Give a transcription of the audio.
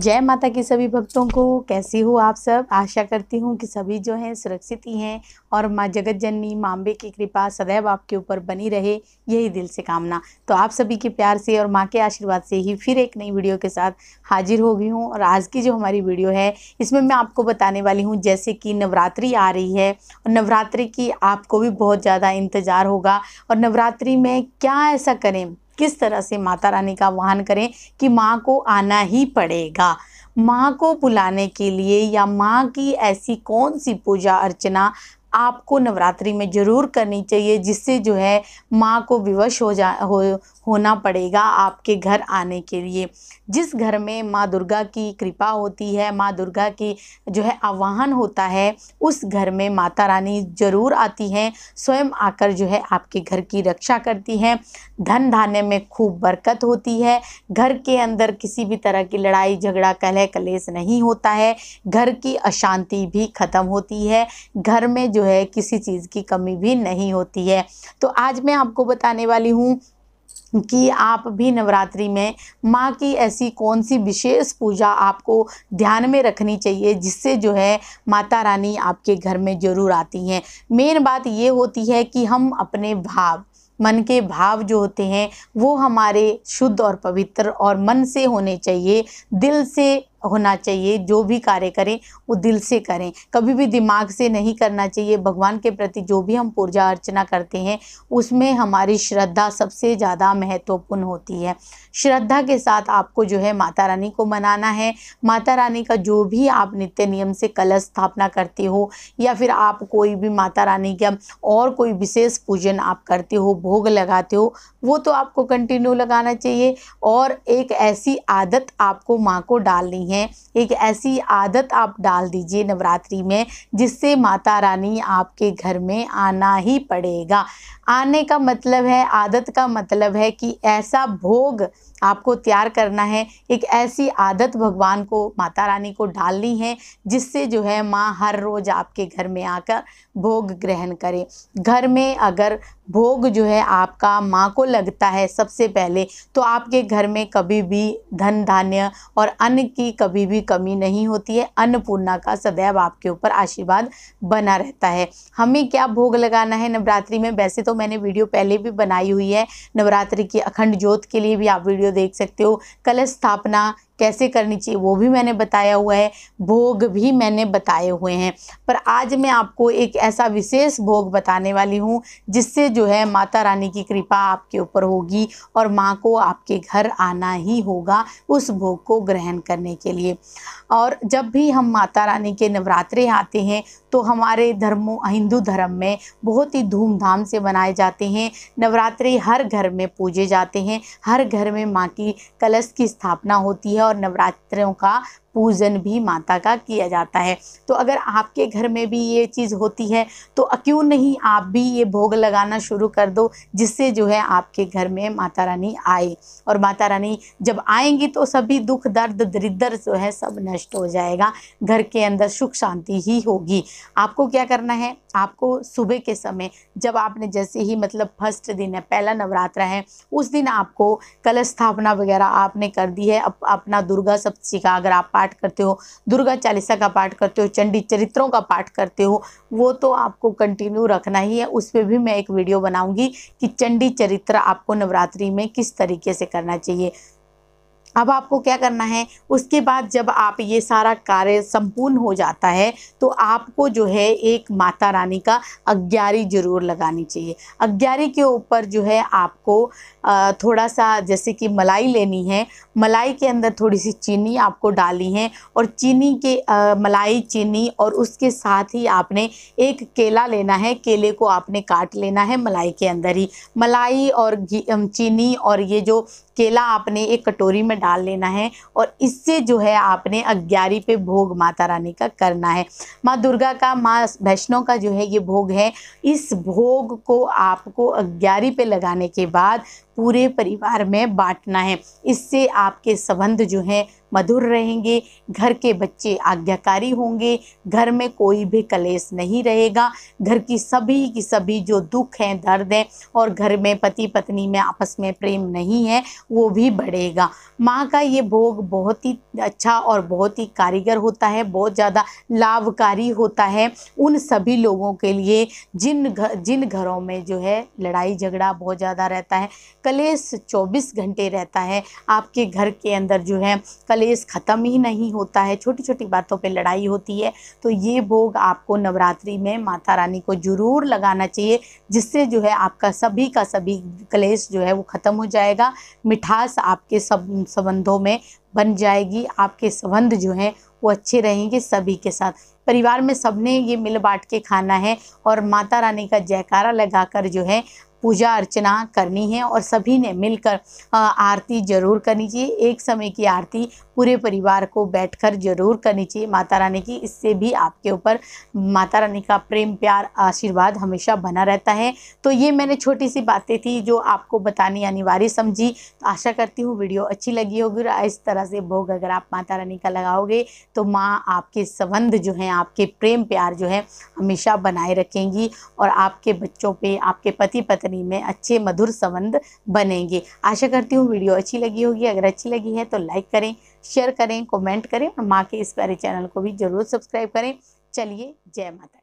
जय माता की सभी भक्तों को कैसी हो आप सब आशा करती हूँ कि सभी जो हैं सुरक्षित ही हैं और माँ जगत जननी माँ अम्बे की कृपा सदैव आपके ऊपर बनी रहे यही दिल से कामना तो आप सभी के प्यार से और माँ के आशीर्वाद से ही फिर एक नई वीडियो के साथ हाजिर हो गई हूँ और आज की जो हमारी वीडियो है इसमें मैं आपको बताने वाली हूँ जैसे कि नवरात्रि आ रही है और नवरात्रि की आपको भी बहुत ज़्यादा इंतज़ार होगा और नवरात्रि में क्या ऐसा करें किस तरह से माता रानी का वाहन करें कि माँ को आना ही पड़ेगा माँ को बुलाने के लिए या माँ की ऐसी कौन सी पूजा अर्चना आपको नवरात्रि में ज़रूर करनी चाहिए जिससे जो है माँ को विवश हो जा हो होना पड़ेगा आपके घर आने के लिए जिस घर में माँ दुर्गा की कृपा होती है माँ दुर्गा की जो है आवाहन होता है उस घर में माता रानी ज़रूर आती हैं स्वयं आकर जो है आपके घर की रक्षा करती हैं धन धान्य में खूब बरकत होती है घर के अंदर किसी भी तरह की लड़ाई झगड़ा कलह कलेस नहीं होता है घर की अशांति भी ख़त्म होती है घर में जो जो है किसी चीज़ की कमी भी नहीं होती है तो आज मैं आपको बताने वाली हूँ कि आप भी नवरात्रि में माँ की ऐसी कौन सी विशेष पूजा आपको ध्यान में रखनी चाहिए जिससे जो है माता रानी आपके घर में ज़रूर आती हैं मेन बात ये होती है कि हम अपने भाव मन के भाव जो होते हैं वो हमारे शुद्ध और पवित्र और मन से होने चाहिए दिल से होना चाहिए जो भी कार्य करें वो दिल से करें कभी भी दिमाग से नहीं करना चाहिए भगवान के प्रति जो भी हम पूजा अर्चना करते हैं उसमें हमारी श्रद्धा सबसे ज़्यादा महत्वपूर्ण होती है श्रद्धा के साथ आपको जो है माता रानी को मनाना है माता रानी का जो भी आप नित्य नियम से कलश स्थापना करते हो या फिर आप कोई भी माता रानी का और कोई विशेष पूजन आप करते हो भोग लगाते हो वो तो आपको कंटिन्यू लगाना चाहिए और एक ऐसी आदत आपको माँ को डालनी है हैं एक ऐसी आदत आप डाल दीजिए नवरात्रि में जिससे माता रानी आपके घर में आना ही पड़ेगा आने का मतलब है आदत का मतलब है कि ऐसा भोग आपको तैयार करना है एक ऐसी आदत भगवान को माता रानी को डालनी है जिससे जो है माँ हर रोज़ आपके घर में आकर भोग ग्रहण करें घर में अगर भोग जो है आपका माँ को लगता है सबसे पहले तो आपके घर में कभी भी धन धान्य और अन्न की कभी भी कमी नहीं होती है अन्नपूर्णा का सदैव आपके ऊपर आशीर्वाद बना रहता है हमें क्या भोग लगाना है नवरात्रि में वैसे तो मैंने वीडियो पहले भी बनाई हुई है नवरात्रि की अखंड ज्योत के लिए भी आप वीडियो देख सकते हो कलश स्थापना कैसे करनी चाहिए वो भी मैंने बताया हुआ है भोग भी मैंने बताए हुए हैं पर आज मैं आपको एक ऐसा विशेष भोग बताने वाली हूँ जिससे जो है माता रानी की कृपा आपके ऊपर होगी और माँ को आपके घर आना ही होगा उस भोग को ग्रहण करने के लिए और जब भी हम माता रानी के नवरात्रे आते हैं तो हमारे धर्मों हिंदू धर्म में बहुत ही धूमधाम से मनाए जाते हैं नवरात्रे हर घर में पूजे जाते हैं हर घर में माँ की कलश की स्थापना होती है और और नवरात्रों का पूजन भी माता का किया जाता है तो अगर आपके घर में भी ये चीज़ होती है तो क्यों नहीं आप भी ये भोग लगाना शुरू कर दो जिससे जो है आपके घर में माता रानी आए और माता रानी जब आएंगी तो सभी दुख दर्द दरिद्र जो है सब नष्ट हो जाएगा घर के अंदर सुख शांति ही होगी आपको क्या करना है आपको सुबह के समय जब आपने जैसे ही मतलब फर्स्ट दिन है पहला नवरात्रा है उस दिन आपको कलश स्थापना वगैरह आपने कर दी है अप, अपना दुर्गा सप्तशी का अगर आप पाठ करते हो दुर्गा चालीसा का पाठ करते हो चंडी चरित्रों का पाठ करते हो वो तो आपको कंटिन्यू रखना ही है उस पर भी मैं एक वीडियो बनाऊंगी कि चंडी चरित्र आपको नवरात्रि में किस तरीके से करना चाहिए अब आपको क्या करना है उसके बाद जब आप ये सारा कार्य संपूर्ण हो जाता है तो आपको जो है एक माता रानी का अग्यारी जरूर लगानी चाहिए अग्यारी के ऊपर जो है आपको थोड़ा सा जैसे कि मलाई लेनी है मलाई के अंदर थोड़ी सी चीनी आपको डाली है और चीनी के आ, मलाई चीनी और उसके साथ ही आपने एक केला लेना है केले को आपने काट लेना है मलाई के अंदर ही मलाई और चीनी और ये जो केला आपने एक कटोरी में डाल लेना है और इससे जो है आपने अग्यारी पे भोग माता रानी का करना है माँ दुर्गा का माँ वैष्णव का जो है ये भोग है इस भोग को आपको अग्यारी पे लगाने के बाद पूरे परिवार में बांटना है इससे आपके संबंध जो है मधुर रहेंगे घर के बच्चे आज्ञाकारी होंगे घर में कोई भी कलेश नहीं रहेगा घर की सभी की सभी जो दुख हैं दर्द हैं और घर में पति पत्नी में आपस में प्रेम नहीं है वो भी बढ़ेगा माँ का ये भोग बहुत ही अच्छा और बहुत ही कारीगर होता है बहुत ज़्यादा लाभकारी होता है उन सभी लोगों के लिए जिन घर जिन घरों में जो है लड़ाई झगड़ा बहुत ज़्यादा रहता है कलेश चौबीस घंटे रहता है आपके घर के अंदर जो है कलेश कलेस ख़त्म ही नहीं होता है छोटी छोटी बातों पे लड़ाई होती है तो ये भोग आपको नवरात्रि में माता रानी को ज़रूर लगाना चाहिए जिससे जो है आपका सभी का सभी कलेश जो है वो ख़त्म हो जाएगा मिठास आपके सब संबंधों में बन जाएगी आपके संबंध जो हैं वो अच्छे रहेंगे सभी के साथ परिवार में सबने ये मिल बांट के खाना है और माता रानी का जयकारा लगाकर जो है पूजा अर्चना करनी है और सभी ने मिलकर आरती जरूर करनी चाहिए एक समय की आरती पूरे परिवार को बैठकर जरूर करनी चाहिए माता रानी की इससे भी आपके ऊपर माता रानी का प्रेम प्यार आशीर्वाद हमेशा बना रहता है तो ये मैंने छोटी सी बातें थी जो आपको बतानी अनिवार्य समझी तो आशा करती हूँ वीडियो अच्छी लगी होगी और इस तरह से भोग अगर आप माता रानी का लगाओगे तो माँ आपके संबंध जो हैं आपके प्रेम प्यार जो है हमेशा बनाए रखेंगी और आपके बच्चों पर आपके पति पत्नी कंपनी में अच्छे मधुर संबंध बनेंगे आशा करती हूँ वीडियो अच्छी लगी होगी अगर अच्छी लगी है तो लाइक करें शेयर करें कमेंट करें और माँ के इस प्यारे चैनल को भी ज़रूर सब्सक्राइब करें चलिए जय माता